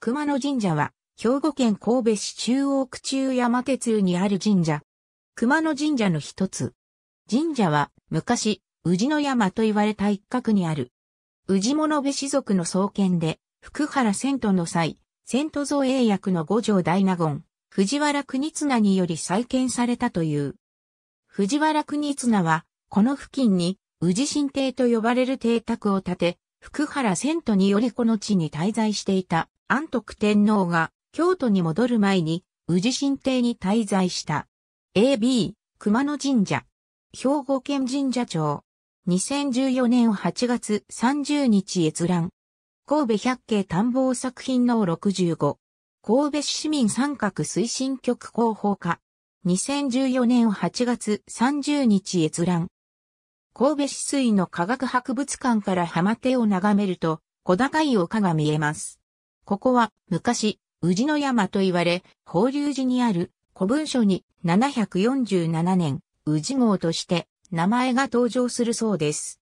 熊野神社は、兵庫県神戸市中央区中山鉄湯にある神社。熊野神社の一つ。神社は、昔、宇治の山と言われた一角にある。宇治物部氏族の創建で、福原遷都の際、遷都造営役の五条大納言、藤原国綱により再建されたという。藤原国綱は、この付近に、宇治神邸と呼ばれる邸宅を建て、福原遷都によりこの地に滞在していた。安徳天皇が京都に戻る前に宇治神帝に滞在した。AB、熊野神社。兵庫県神社庁。2014年8月30日閲覧。神戸百景探訪作品の65。神戸市市民三角推進局広報課。2014年8月30日閲覧。神戸市水の科学博物館から浜手を眺めると、小高い丘が見えます。ここは昔、宇治の山と言われ、法隆寺にある古文書に747年、宇治号として名前が登場するそうです。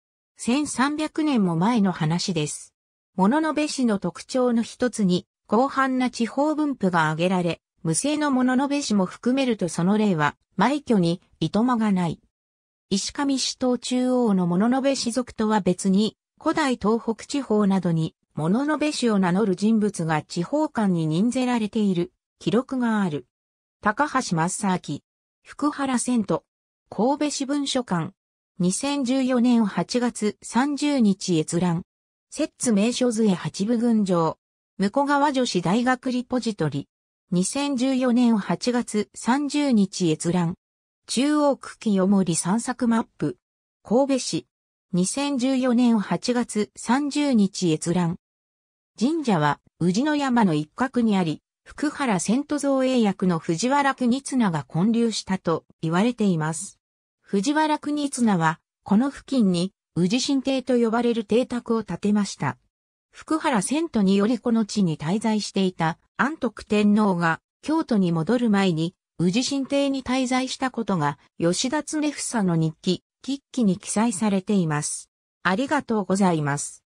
1300年も前の話です。物の部市の特徴の一つに、広範な地方分布が挙げられ、無性の物の部市も含めるとその例は、埋挙に糸間がない。石上市東中央の物の部市族とは別に、古代東北地方などに物の部氏を名乗る人物が地方官に任ぜられている記録がある。高橋正明、福原千と、神戸市文書館、2014年8月30日閲覧、摂津名所図へ八部群城、向川女子大学リポジトリ、2014年8月30日閲覧、中央区清盛散策マップ、神戸市、2014年8月30日閲覧。神社は、宇治の山の一角にあり、福原千都造営役の藤原国綱が建立したと言われています。藤原国綱は、この付近に、宇治神邸と呼ばれる邸宅を建てました。福原千都によりこの地に滞在していた安徳天皇が京都に戻る前に宇治神邸に滞在したことが吉田恒房の日記、喫記に記載されています。ありがとうございます。